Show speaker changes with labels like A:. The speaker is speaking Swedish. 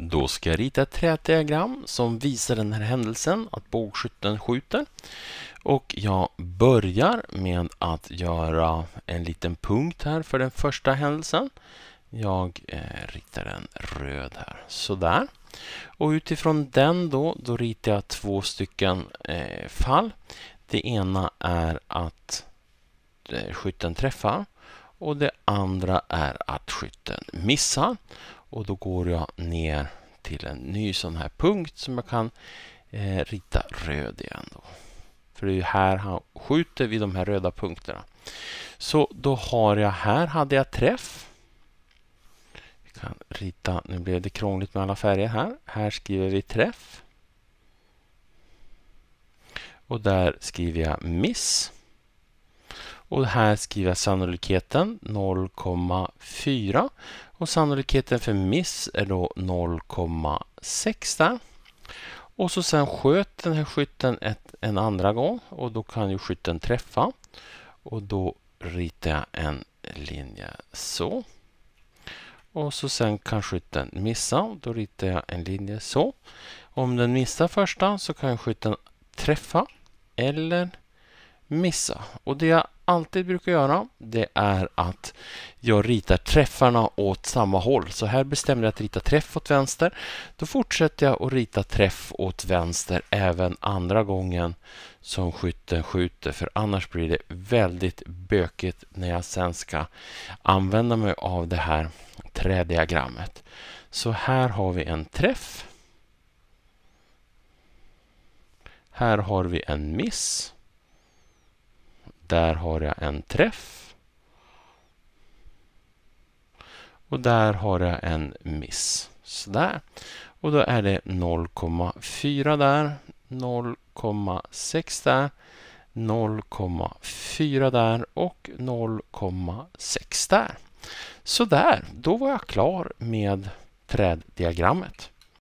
A: Då ska jag rita ett trädiagram som visar den här händelsen, att bågskytten skjuter. Och jag börjar med att göra en liten punkt här för den första händelsen. Jag eh, ritar en röd här, sådär. Och utifrån den då, då ritar jag två stycken eh, fall. Det ena är att eh, skytten träffar och det andra är att skytten missar. Och då går jag ner till en ny sån här punkt som jag kan eh, rita röd igen. Då. För det är här han skjuter vid de här röda punkterna. Så då har jag här, hade jag träff. Vi kan rita, nu blev det krångligt med alla färger här. Här skriver vi träff. Och där skriver jag miss. Och här skriver jag sannolikheten 0,4 och sannolikheten för miss är då 0,6 Och så sen sköt den här skytten ett, en andra gång och då kan ju skytten träffa. Och då ritar jag en linje så. Och så sen kan skytten missa. Då ritar jag en linje så. Om den missar första så kan skytten träffa eller missa. Och det jag alltid brukar göra det är att jag ritar träffarna åt samma håll. Så här bestämde jag att rita träff åt vänster. Då fortsätter jag att rita träff åt vänster även andra gången som skytten skjuter för annars blir det väldigt bökigt när jag sen ska använda mig av det här trädiagrammet. Så här har vi en träff. Här har vi en miss. Där har jag en träff. Och där har jag en miss. Sådär. Och då är det 0,4 där, 0,6 där, 0,4 där och 0,6 där. Sådär, då var jag klar med träddiagrammet.